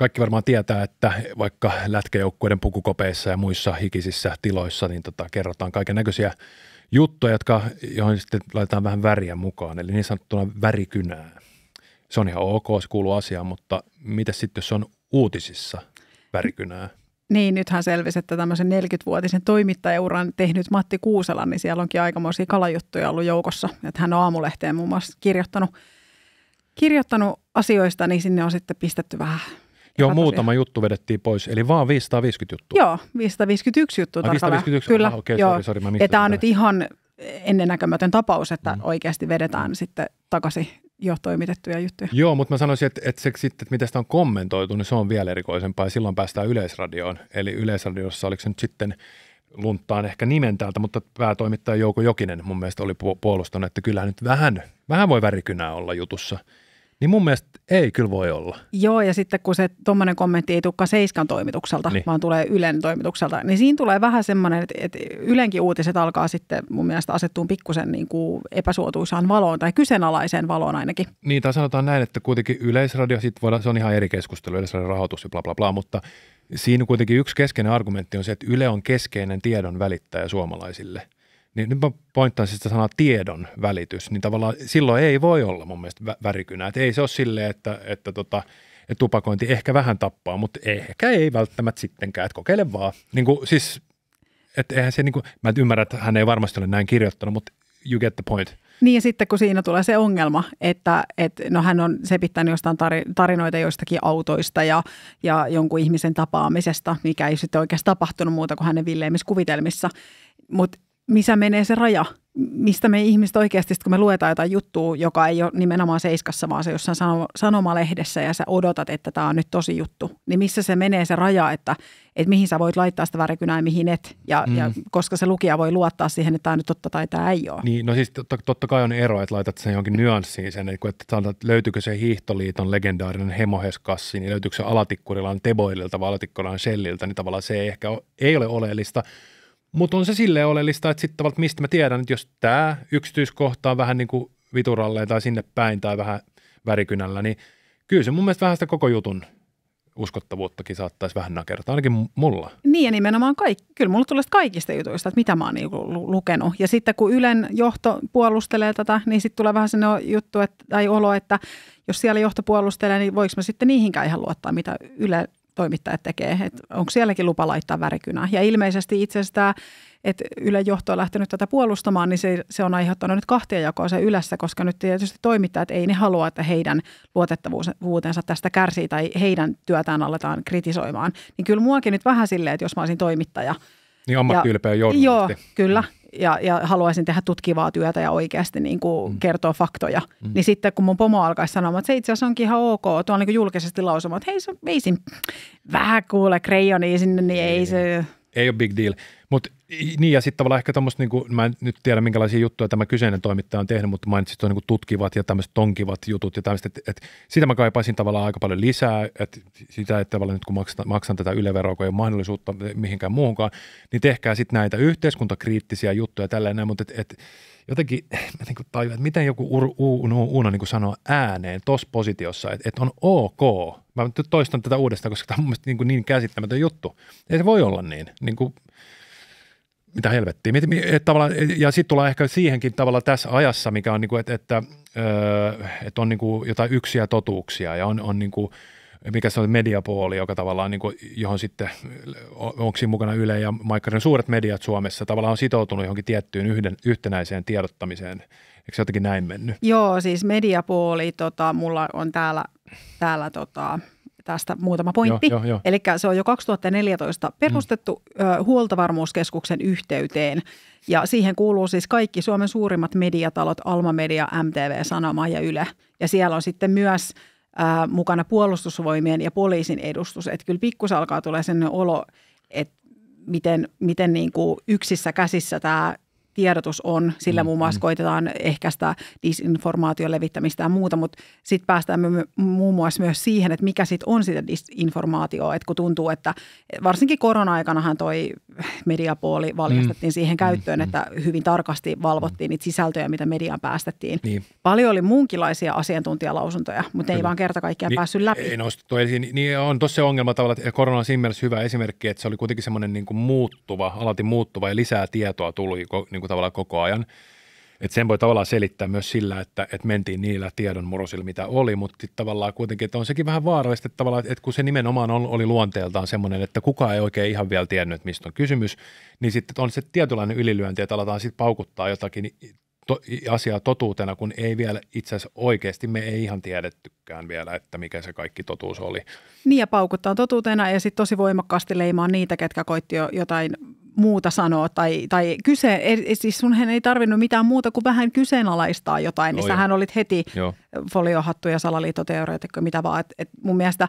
kaikki varmaan tietää, että vaikka lätkäjoukkueiden pukukopeissa ja muissa hikisissä tiloissa, niin tota, kerrotaan kaiken näköisiä juttuja, jotka, joihin sitten laitetaan vähän väriä mukaan, eli niin sanottuna värikynää. Se on ihan ok, se kuuluu asiaan, mutta mitä sitten, jos on uutisissa värikynää? Niin, nythän selvisi, että tämmöisen 40-vuotisen toimittajauran tehnyt Matti Kuusela, niin siellä onkin aikamoisia kalajuttuja ollut joukossa. Että hän on aamulehteen muun muassa kirjoittanut, kirjoittanut asioista, niin sinne on sitten pistetty vähän Joo, muutama juttu vedettiin pois, eli vaan 550 juttua. Joo, 551 juttu ah, 551, Kyllä, ah, okay, joo. Sorry, sorry, mä ja tämä on nyt ihan ennennäkemätön tapaus, että mm. oikeasti vedetään sitten takaisin jo toimitettuja juttuja. Joo, mutta mä sanoisin, että, että se sitten, että miten sitä on kommentoitu, niin se on vielä erikoisempaa ja silloin päästään Yleisradioon. Eli Yleisradiossa oliko se nyt sitten lunttaan ehkä nimen täältä, mutta päätoimittaja Jouko Jokinen mun mielestä oli puolustanut, että kyllähän nyt vähän, vähän voi värikynää olla jutussa – niin mun mielestä ei kyllä voi olla. Joo, ja sitten kun se tuommoinen kommentti ei tulekaan Seiskan toimitukselta, niin. vaan tulee Ylen toimitukselta, niin siinä tulee vähän semmoinen, että, että Ylenkin uutiset alkaa sitten mun mielestä asettua pikkusen niin kuin epäsuotuisaan valoon tai kyseenalaiseen valoon ainakin. Niin, tai sanotaan näin, että kuitenkin Yleisradio, sit voidaan, se on ihan eri keskustelu, yleisradio rahoitus ja bla bla bla, mutta siinä kuitenkin yksi keskeinen argumentti on se, että Yle on keskeinen tiedon välittäjä suomalaisille – niin nyt mä pointtaan siis sitä sanaa tiedon välitys, niin tavallaan silloin ei voi olla mun mielestä värikynä. Et ei se ole silleen, että, että tota, että tupakointi ehkä vähän tappaa, mutta ehkä ei välttämättä sittenkään, että kokeile vaan. Niin kuin, siis, että eihän se, niin kuin, mä en ymmärrä, että hän ei varmasti ole näin kirjoittanut, mutta you get the point. Niin ja sitten kun siinä tulee se ongelma, että että no hän on sepittänyt jostain tarinoita joistakin autoista ja, ja jonkun ihmisen tapaamisesta, mikä ei sitten oikeastaan tapahtunut muuta kuin hänen villeimmissä kuvitelmissa. Mutta missä menee se raja, mistä me ihmiset oikeasti, kun me luetaan jotain juttua, joka ei ole nimenomaan seiskassa, vaan se jossain sanomalehdessä ja sä odotat, että tämä on nyt tosi juttu, niin missä se menee se raja, että, että mihin sä voit laittaa sitä värikynää ja mihin et, ja, mm. ja koska se lukija voi luottaa siihen, että tämä nyt totta tai tämä ei ole. Niin, no siis totta, totta kai on ero, että laitat sen jonkin nyanssiin sen, että, että löytyykö se hiihtoliiton legendaarinen hemoheskassi, niin löytyykö se alatikkurilaan teboililta vai alatikkurilaan shelliltä, niin tavallaan se ei ehkä ole, ei ole oleellista, mutta on se sille oleellista, että sitten mistä mä tiedän, että jos tämä yksityiskohta on vähän niin kuin tai sinne päin tai vähän värikynällä, niin kyllä se mun mielestä vähän sitä koko jutun uskottavuuttakin saattaisi vähän nakertaa, ainakin mulla. Niin ja nimenomaan kaikki. Kyllä mulla tulee kaikista jutuista, että mitä mä oon niinku lukenut. Ja sitten kun Ylen johto puolustelee tätä, niin sitten tulee vähän sellainen juttu että, tai olo, että jos siellä johto puolustelee, niin voiko mä sitten niihinkään ihan luottaa, mitä Yle toimittajat tekee, että onko sielläkin lupa laittaa värikynää. Ja ilmeisesti itse asiassa tämä, että Ylen johto on lähtenyt tätä puolustamaan, niin se, se on aiheuttanut nyt kahtia jakoa se Ylessä, koska nyt tietysti toimittajat ei ne halua, että heidän luotettavuutensa tästä kärsii tai heidän työtään aletaan kritisoimaan. Niin kyllä muakin nyt vähän silleen, että jos mä olisin toimittaja. Niin ammattiylpeä journalisti. Joo, kyllä. Mm ja, ja haluaisin tehdä tutkivaa työtä ja oikeasti niin kuin mm. kertoa faktoja. Mm. Niin sitten kun mun pomo alkaisi sanomaan, että se itse asiassa onkin ihan ok, tuolla niin julkisesti lausumaan, että hei se veisin vähän kuule kreijoni sinne, niin ei niin, se niin ei ole big deal. Mutta niin, ja sitten tavallaan ehkä tämmöistä, niin mä en nyt tiedä minkälaisia juttuja tämä kyseinen toimittaja on tehnyt, mutta mainitsit tuon niin tutkivat ja tämmöiset tonkivat jutut ja tämmöiset, että et, sitä mä kaipaisin tavallaan aika paljon lisää, että sitä, että tavallaan nyt kun maksan, maksan tätä yleveroa, kun ei ole mahdollisuutta mihinkään muuhunkaan, niin tehkää sitten näitä yhteiskuntakriittisiä juttuja tälleen mutta että et jotenkin niin tajun, että miten joku Uno, u- u- niin sanoo ääneen tuossa positiossa, että, että on ok. Mä nyt toistan tätä uudestaan, koska tämä on mun niin, kuin niin käsittämätön juttu. Ei se voi olla niin. niin kuin, mitä helvettiä. Tavallaan, ja sitten tullaan ehkä siihenkin tavalla tässä ajassa, mikä on, niin kuin, että, että, että on niin kuin jotain yksiä totuuksia ja on, on niin kuin – mikä se on mediapooli, joka tavallaan, niin kuin, johon sitten, onko siinä mukana Yle ja Maikkarin suuret mediat Suomessa, tavallaan on sitoutunut johonkin tiettyyn yhden, yhtenäiseen tiedottamiseen. Eikö se jotenkin näin mennyt? Joo, siis mediapooli, tota, mulla on täällä, täällä tota, tästä muutama pointti. Eli se on jo 2014 perustettu mm. ö, huoltovarmuuskeskuksen yhteyteen ja siihen kuuluu siis kaikki Suomen suurimmat mediatalot, Alma Media, MTV, Sanoma ja Yle. Ja siellä on sitten myös ää, mukana puolustusvoimien ja poliisin edustus. Että kyllä pikkus alkaa tulla sellainen olo, että miten, miten niin kuin yksissä käsissä tämä tiedotus on. Sillä mm, muun muassa mm. koitetaan ehkäistä disinformaation levittämistä ja muuta, mutta sitten päästään muun muassa myös siihen, että mikä sitten on sitä disinformaatioa. Että kun tuntuu, että varsinkin korona-aikanahan toi mediapuoli valjastettiin mm. siihen mm, käyttöön, mm, että hyvin tarkasti valvottiin mm. niitä sisältöjä, mitä mediaan päästettiin. Niin. Paljon oli muunkinlaisia asiantuntijalausuntoja, mutta Kyllä. ei vaan kerta kaikkiaan niin, päässyt läpi. Ei nostettu esiin. Niin on tuossa se ongelma tavallaan, että korona on siinä mielessä hyvä esimerkki, että se oli kuitenkin semmoinen niin muuttuva, alati muuttuva ja lisää tietoa tuli niin niin kuin tavallaan koko ajan. Et sen voi tavallaan selittää myös sillä, että, et mentiin niillä tiedon murosilla, mitä oli, mutta tavallaan kuitenkin, että on sekin vähän vaarallista, että, tavallaan, että kun se nimenomaan oli luonteeltaan semmoinen, että kukaan ei oikein ihan vielä tiennyt, mistä on kysymys, niin sitten on se tietynlainen ylilyönti, että aletaan sitten paukuttaa jotakin to, asiaa totuutena, kun ei vielä itse asiassa oikeasti, me ei ihan tiedettykään vielä, että mikä se kaikki totuus oli. Niin ja paukuttaa totuutena ja sitten tosi voimakkaasti leimaa niitä, ketkä koitti jo jotain muuta sanoa tai, tai kyse, ei, e, siis sunhan ei tarvinnut mitään muuta kuin vähän kyseenalaistaa jotain, niin sähän olit heti Joo. foliohattu ja salaliittoteoreetikko, mitä vaan. Et, et mun mielestä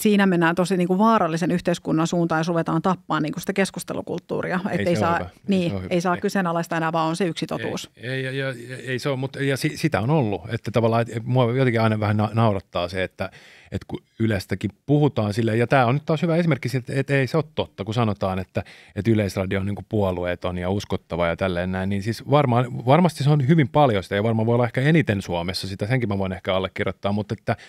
siinä mennään tosi niin kuin vaarallisen yhteiskunnan suuntaan ja suvetaan tappaa niin kuin sitä keskustelukulttuuria. Että ei, ei, saa, niin, ei, ei saa kyseenalaista enää, vaan on se yksi totuus. Ei, ei, ei, ei, ei se ole, mutta ja si, sitä on ollut. Että tavallaan että mua jotenkin aina vähän naurattaa se, että, että kun yleistäkin puhutaan silleen, ja tämä on nyt taas hyvä esimerkki siitä, että, että ei se ole totta, kun sanotaan, että, että Yleisradio on niin kuin puolueeton ja uskottava ja tälleen näin, niin siis varmaan, varmasti se on hyvin paljon sitä ja varmaan voi olla ehkä eniten Suomessa sitä, senkin mä voin ehkä allekirjoittaa, mutta että –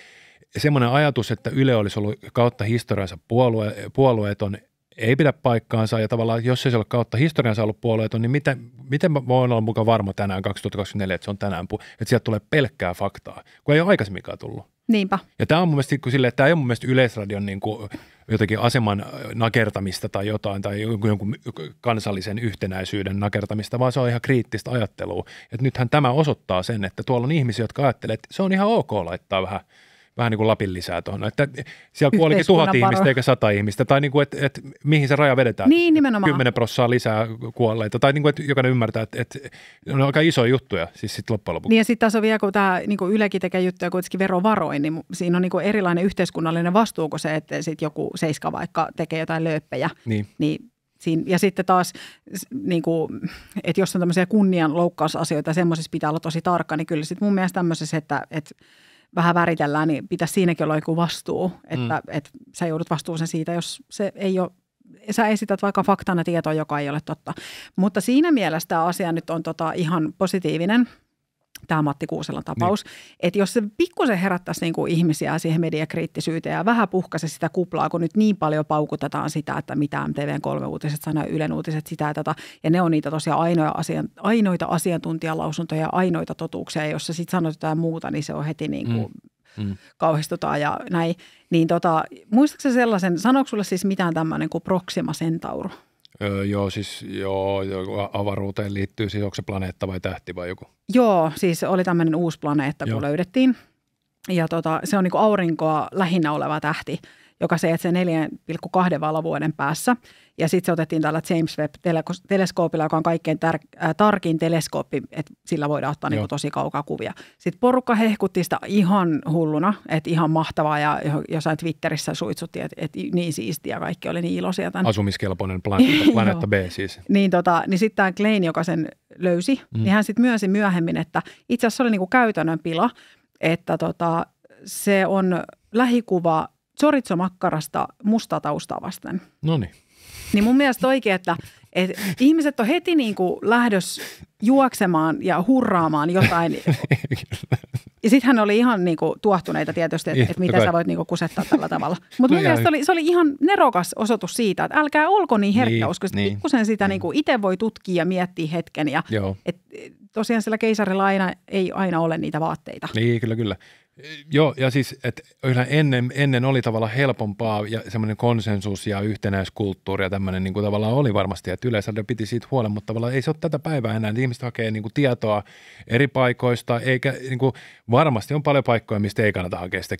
semmoinen ajatus, että Yle olisi ollut kautta historiansa puolue, puolueeton, ei pidä paikkaansa ja tavallaan jos ei se ole kautta historiansa ollut puolueeton, niin miten, miten mä voin olla mukaan varma tänään 2024, että se on tänään, että sieltä tulee pelkkää faktaa, kun ei ole aikaisemminkaan tullut. Niinpä. Ja tämä on mun mielestä, sille, tämä ei ole mun mielestä Yleisradion niin kuin, jotenkin aseman äh, nakertamista tai jotain, tai jonkun kansallisen yhtenäisyyden nakertamista, vaan se on ihan kriittistä ajattelua. Et nythän tämä osoittaa sen, että tuolla on ihmisiä, jotka ajattelee, että se on ihan ok laittaa vähän – vähän niin kuin Lapin lisää tuohon. No, että siellä kuolikin tuhat paro. ihmistä eikä sata ihmistä, tai niin kuin, että, että mihin se raja vedetään. Niin, nimenomaan. Kymmenen prossaa lisää kuolleita, tai niin kuin, että jokainen ymmärtää, että, että ne on aika isoja juttuja siis sit loppujen lopuksi. Niin ja sitten tässä on vielä, kun tämä niin kuin Ylekin tekee juttuja kuitenkin verovaroin, niin siinä on niin kuin erilainen yhteiskunnallinen vastuu kuin se, että sitten joku seiska vaikka tekee jotain lööppejä, niin, niin Siin, ja sitten taas, niin kuin, että jos on tämmöisiä kunnianloukkausasioita, semmoisissa pitää olla tosi tarkka, niin kyllä sitten mun mielestä tämmöisessä, että, että vähän väritellään, niin pitäisi siinäkin olla joku vastuu, että mm. et sä joudut vastuuseen siitä, jos se ei ole sä esität vaikka faktana tietoa, joka ei ole totta. Mutta siinä mielessä tämä asia nyt on tota ihan positiivinen, tämä Matti Kuuselan niin. tapaus. Niin. Että jos se pikkusen herättäisi niin kuin ihmisiä siihen mediakriittisyyteen ja vähän puhkaisi sitä kuplaa, kun nyt niin paljon paukutetaan sitä, että mitä MTVn uutiset sanoo, Ylen uutiset sitä ja tätä. Ja ne on niitä tosiaan ainoja asian, ainoita asiantuntijalausuntoja, ainoita totuuksia. Jos sä sitten sanot jotain muuta, niin se on heti niin kuin mm mm. kauhistutaan ja näin. Niin tota, muistatko sellaisen, sanoiko sulle siis mitään tämmöinen kuin Proxima Centauro? Öö, joo, siis joo, joo, avaruuteen liittyy siis onko se planeetta vai tähti vai joku? Joo, siis oli tämmöinen uusi planeetta, kun joo. löydettiin. Ja tota, se on niin aurinkoa lähinnä oleva tähti joka se sijaitsee 4,2 valovuoden päässä. Ja sitten se otettiin tällä James Webb-teleskoopilla, joka on kaikkein tär- äh, tarkin teleskooppi, että sillä voidaan ottaa niinku niin tosi kaukaa kuvia. Sitten porukka hehkutti sitä ihan hulluna, että ihan mahtavaa ja jossain Twitterissä suitsutti, että, et niin siistiä kaikki oli niin iloisia. Tämän. Asumiskelpoinen planeetta, planeetta B siis. Niin, tota, niin sitten tämä Klein, joka sen löysi, mm. niin hän sitten myönsi myöhemmin, että itse asiassa se oli niinku käytännön pila, että tota, se on lähikuva chorizo-makkarasta mustaa taustaa vasten. No niin. Niin mun mielestä oikein, että, että ihmiset on heti niin kuin lähdös juoksemaan ja hurraamaan jotain. ja sitten hän oli ihan niin kuin tuohtuneita tietysti, että, että miten sä voit niin kuin kusettaa tällä tavalla. Mutta no mun mielestä oli, se oli ihan nerokas osoitus siitä, että älkää olko niin herkkä niin, usko. Niin, pikkusen sitä mm. niin kuin itse voi tutkia ja miettiä hetken. Ja, et, tosiaan sillä keisarilla aina, ei aina ole niitä vaatteita. Niin, kyllä, kyllä. Joo, ja siis, että ennen, ennen oli tavallaan helpompaa ja semmoinen konsensus ja yhtenäiskulttuuri ja tämmöinen niin kuin tavallaan oli varmasti, että yleisradio piti siitä huolen, mutta tavallaan ei se ole tätä päivää enää, että ihmiset hakee niin kuin tietoa eri paikoista, eikä niin kuin, varmasti on paljon paikkoja, mistä ei kannata hakea sitä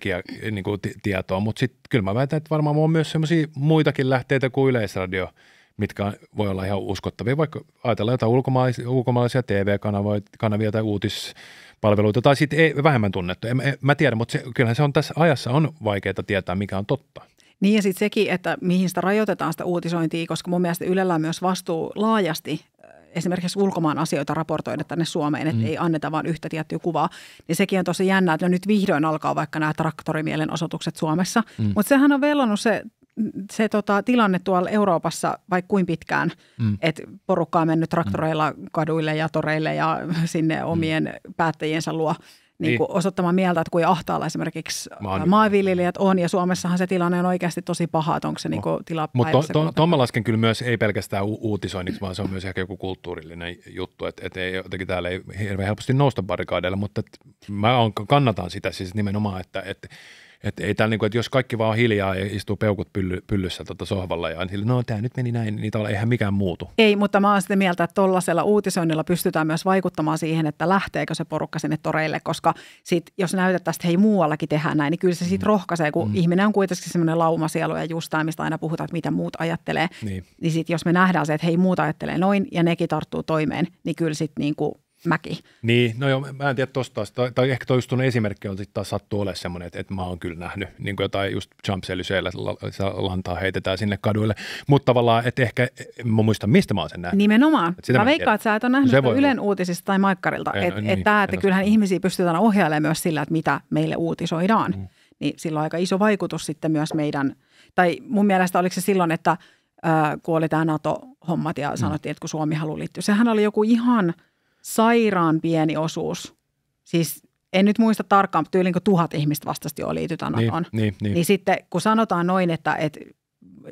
niin kuin, tietoa, mutta sitten kyllä mä väitän, että varmaan on myös semmoisia muitakin lähteitä kuin yleisradio, mitkä voi olla ihan uskottavia, vaikka ajatellaan jotain ulkomaalaisia, ulkomaalaisia TV-kanavia tai uutis palveluita tai sitten ei, vähemmän tunnettu. En, en, mä tiedän, mutta se, kyllähän se on tässä ajassa on vaikeaa tietää, mikä on totta. Niin ja sitten sekin, että mihin sitä rajoitetaan sitä uutisointia, koska mun mielestä Ylellä on myös vastuu laajasti äh, esimerkiksi ulkomaan asioita raportoida tänne Suomeen, että mm. ei anneta vain yhtä tiettyä kuvaa, niin sekin on tosi jännä, että no nyt vihdoin alkaa vaikka nämä traktorimielenosoitukset Suomessa. Mm. Mutta sehän on vellonut se se tota, tilanne tuolla Euroopassa vaikka kuin pitkään, mm. että porukka on mennyt traktoreilla mm. kaduille ja toreille ja sinne mm. omien mm. päättäjiensä luo niin niin. osoittamaan mieltä, että kuin ahtaalla esimerkiksi Maan... maanviljelijät on, ja Suomessahan se tilanne on oikeasti tosi paha, että onko se niinku oh. tila Mutta to, to, to lasken kyllä myös, ei pelkästään u- uutisoinniksi, vaan se on myös ehkä joku kulttuurillinen juttu, että et ei, jotenkin täällä ei hirveän helposti nousta barrikaadeilla, mutta mä on, kannatan sitä siis nimenomaan, että et et ei tää, niinku, kuin, jos kaikki vaan on hiljaa ja istuu peukut pylly, pyllyssä tota sohvalla ja niin. no tämä nyt meni näin, niin tavallaan eihän mikään muutu. Ei, mutta mä oon sitä mieltä, että tuollaisella uutisoinnilla pystytään myös vaikuttamaan siihen, että lähteekö se porukka sinne toreille, koska sit, jos näytetään, että hei muuallakin tehdään näin, niin kyllä se siitä mm. rohkaisee, kun mm. ihminen on kuitenkin semmoinen laumasielu ja just tämä, mistä aina puhutaan, että mitä muut ajattelee. Niin, niin sitten jos me nähdään se, että hei muut ajattelee noin ja nekin tarttuu toimeen, niin kyllä sitten niin mäki. Niin, no joo, mä en tiedä tuosta, tai ehkä toi just esimerkki on sitten taas sattu olemaan semmoinen, että, että mä oon kyllä nähnyt niin kuin jotain just se lantaa heitetään sinne kaduille, mutta tavallaan, että ehkä mä muista, mistä mä oon sen nähnyt. Nimenomaan. sitä mä, mä veikkaan, että sä et ole no nähnyt no Ylen olla. uutisista tai Maikkarilta, en, että niin, että, tämä, että kyllähän ihmisiä pystytään ohjailemaan myös sillä, että mitä meille uutisoidaan. Mm. Niin sillä on aika iso vaikutus sitten myös meidän, tai mun mielestä oliko se silloin, että äh, kun tämä NATO-hommat ja mm. sanottiin, että kun Suomi haluaa liittyä. Sehän oli joku ihan – sairaan pieni osuus, siis en nyt muista tarkkaan, mutta yli tuhat ihmistä vastasti jo liitytään NATOon. Niin, niin, niin. niin sitten kun sanotaan noin, että, että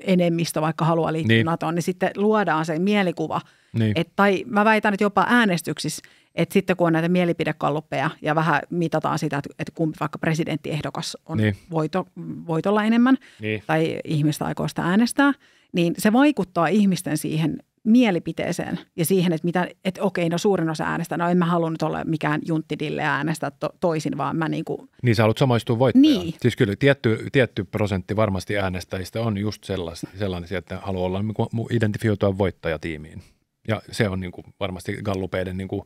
enemmistö vaikka haluaa liittyä niin. NATOon, niin sitten luodaan se mielikuva. Niin. Et, tai mä väitän, nyt jopa äänestyksissä, että sitten kun on näitä mielipidekalluppeja ja vähän mitataan sitä, että, että kumpi vaikka presidenttiehdokas on niin. voito, voitolla enemmän niin. tai ihmistä aikoista äänestää, niin se vaikuttaa ihmisten siihen mielipiteeseen ja siihen, että, mitä, että okei, no suurin osa äänestä, no en mä halunnut olla mikään junttidille ja äänestää to, toisin, vaan mä niin kuin... Niin sä haluat samaistua voittajaan. Niin. Siis kyllä tietty, tietty prosentti varmasti äänestäjistä on just sellaisia, sellaisia että haluaa olla niinku identifioitua voittajatiimiin. Ja se on niin kuin varmasti gallupeiden, niin kuin,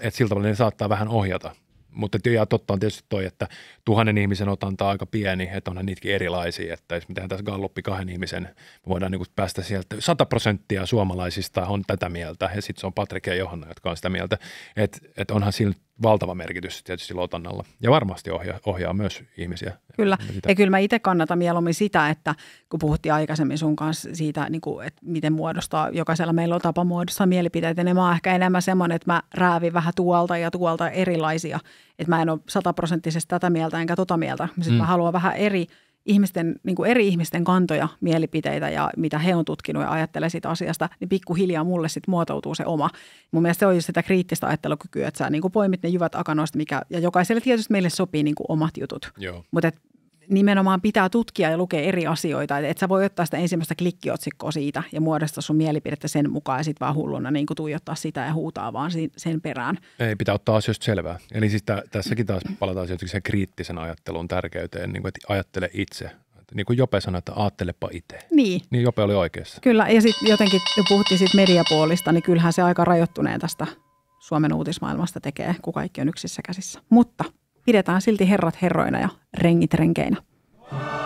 että sillä tavalla ne saattaa vähän ohjata mutta ja totta on tietysti toi, että tuhannen ihmisen otanta on aika pieni, että onhan niitäkin erilaisia, että jos me tehdään tässä galloppi kahden ihmisen, me voidaan niin päästä sieltä, 100 prosenttia suomalaisista on tätä mieltä, ja sitten se on Patrik ja Johanna, jotka on sitä mieltä, että et onhan sillä valtava merkitys tietysti lotannalla ja varmasti ohjaa, ohjaa myös ihmisiä. Kyllä, sitä. ja kyllä mä itse kannatan mieluummin sitä, että kun puhuttiin aikaisemmin sun kanssa siitä, niin kuin, että miten muodostaa, jokaisella meillä on tapa muodostaa mielipiteitä, niin mä oon ehkä enemmän semmoinen, että mä räävin vähän tuolta ja tuolta erilaisia, että mä en ole sataprosenttisesti tätä mieltä enkä tota mieltä, sitten mm. mä haluan vähän eri ihmisten, niin kuin eri ihmisten kantoja, mielipiteitä ja mitä he on tutkinut ja ajattelee siitä asiasta, niin pikkuhiljaa mulle sitten muotoutuu se oma. Mun mielestä se on just sitä kriittistä ajattelukykyä, että sä niin kuin poimit ne jyvät akanoista, mikä, ja jokaiselle tietysti meille sopii niin kuin omat jutut. Mutta nimenomaan pitää tutkia ja lukea eri asioita. että et sä voi ottaa sitä ensimmäistä klikkiotsikkoa siitä ja muodostaa sun mielipidettä sen mukaan ja sitten vaan hulluna niin tuijottaa sitä ja huutaa vaan sen perään. Ei, pitää ottaa asioista selvää. Eli siis tä, tässäkin taas palataan siihen kriittisen ajattelun tärkeyteen, niin kuin, että ajattele itse. Niin kuin Jope sanoi, että ajattelepa itse. Niin. Niin Jope oli oikeassa. Kyllä, ja sitten jotenkin kun puhuttiin siitä mediapuolista, niin kyllähän se aika rajoittuneen tästä Suomen uutismaailmasta tekee, kun kaikki on yksissä käsissä. Mutta – pidetään silti herrat herroina ja rengit renkeinä.